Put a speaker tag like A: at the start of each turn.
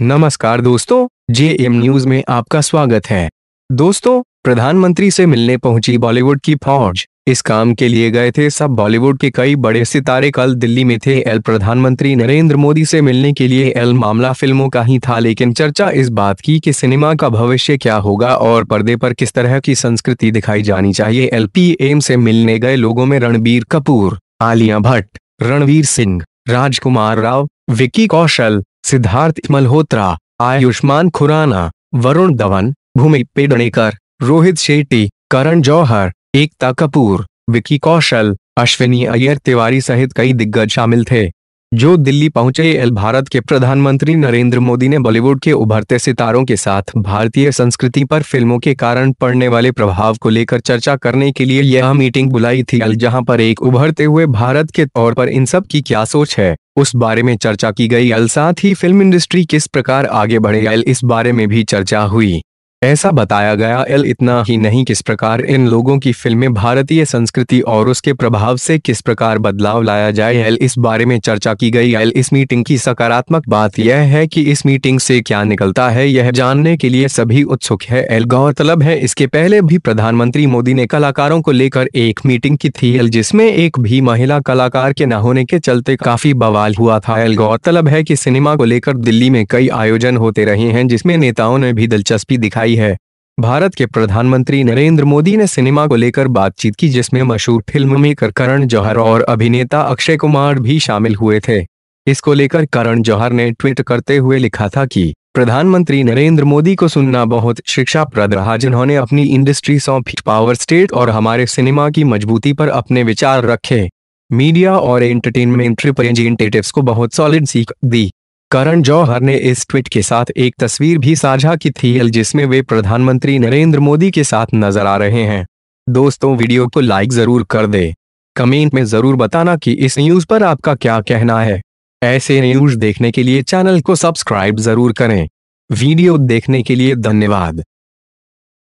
A: नमस्कार दोस्तों जे M news में आपका स्वागत है दोस्तों प्रधानमंत्री से मिलने पहुंची बॉलीवुड की फौज इस काम के लिए गए थे सब बॉलीवुड के कई बड़े सितारे कल दिल्ली में थे एल प्रधानमंत्री नरेंद्र मोदी से मिलने के लिए एल मामला फिल्मों का ही था लेकिन चर्चा इस बात की कि सिनेमा का भविष्य क्या होगा और पर्दे पर किस तरह की संस्कृति दिखाई जानी चाहिए एल पी एम से मिलने गए लोगों में रणबीर कपूर आलिया भट्ट रणवीर सिंह राजकुमार राव विक्की कौशल सिद्धार्थ मल्होत्रा आयुष्मान खुराना वरुण धवन भूमि पेडणेकर रोहित शेट्टी करण जौहर एकता कपूर विकी कौशल अश्विनी अय्यर तिवारी सहित कई दिग्गज शामिल थे जो दिल्ली पहुंचे एल भारत के प्रधानमंत्री नरेंद्र मोदी ने बॉलीवुड के उभरते सितारों के साथ भारतीय संस्कृति पर फिल्मों के कारण पड़ने वाले प्रभाव को लेकर चर्चा करने के लिए यह मीटिंग बुलाई थी एल जहां पर एक उभरते हुए भारत के तौर पर इन सब की क्या सोच है उस बारे में चर्चा की गई एल साथ ही फिल्म इंडस्ट्री किस प्रकार आगे बढ़े एल इस बारे में भी चर्चा हुई ऐसा बताया गया एल इतना ही नहीं किस प्रकार इन लोगों की फिल्में भारतीय संस्कृति और उसके प्रभाव से किस प्रकार बदलाव लाया जाए एल इस बारे में चर्चा की गई एल इस मीटिंग की सकारात्मक बात यह है कि इस मीटिंग से क्या निकलता है यह जानने के लिए सभी उत्सुक है एल गौरतलब है इसके पहले भी प्रधानमंत्री मोदी ने कलाकारों को लेकर एक मीटिंग की थी एल जिसमे एक भी महिला कलाकार के न होने के चलते काफी बवाल हुआ था एल गौरतलब है की सिनेमा को लेकर दिल्ली में कई आयोजन होते रहे हैं जिसमे नेताओं ने भी दिलचस्पी दिखाई आई है भारत के प्रधानमंत्री नरेंद्र मोदी ने सिनेमा को लेकर बातचीत की जिसमें मशहूर फिल्म मेकर करण जौहर और अभिनेता अक्षय कुमार भी शामिल हुए थे इसको लेकर करण जौहर ने ट्वीट करते हुए लिखा था कि प्रधानमंत्री नरेंद्र मोदी को सुनना बहुत शिक्षाप्रद रहा जिन्होंने अपनी इंडस्ट्री सौंपी पावर स्टेट और हमारे सिनेमा की मजबूती पर अपने विचार रखे मीडिया और एंटरटेनमेंट रिप्रेजेंटेटिव को बहुत सॉलिड सीख दी करण जौहर ने इस ट्वीट के साथ एक तस्वीर भी साझा की थी जिसमें वे प्रधानमंत्री नरेंद्र मोदी के साथ नजर आ रहे हैं दोस्तों वीडियो को लाइक जरूर कर दे कमेंट में जरूर बताना कि इस न्यूज पर आपका क्या कहना है ऐसे न्यूज देखने के लिए चैनल को सब्सक्राइब जरूर करें वीडियो देखने के लिए धन्यवाद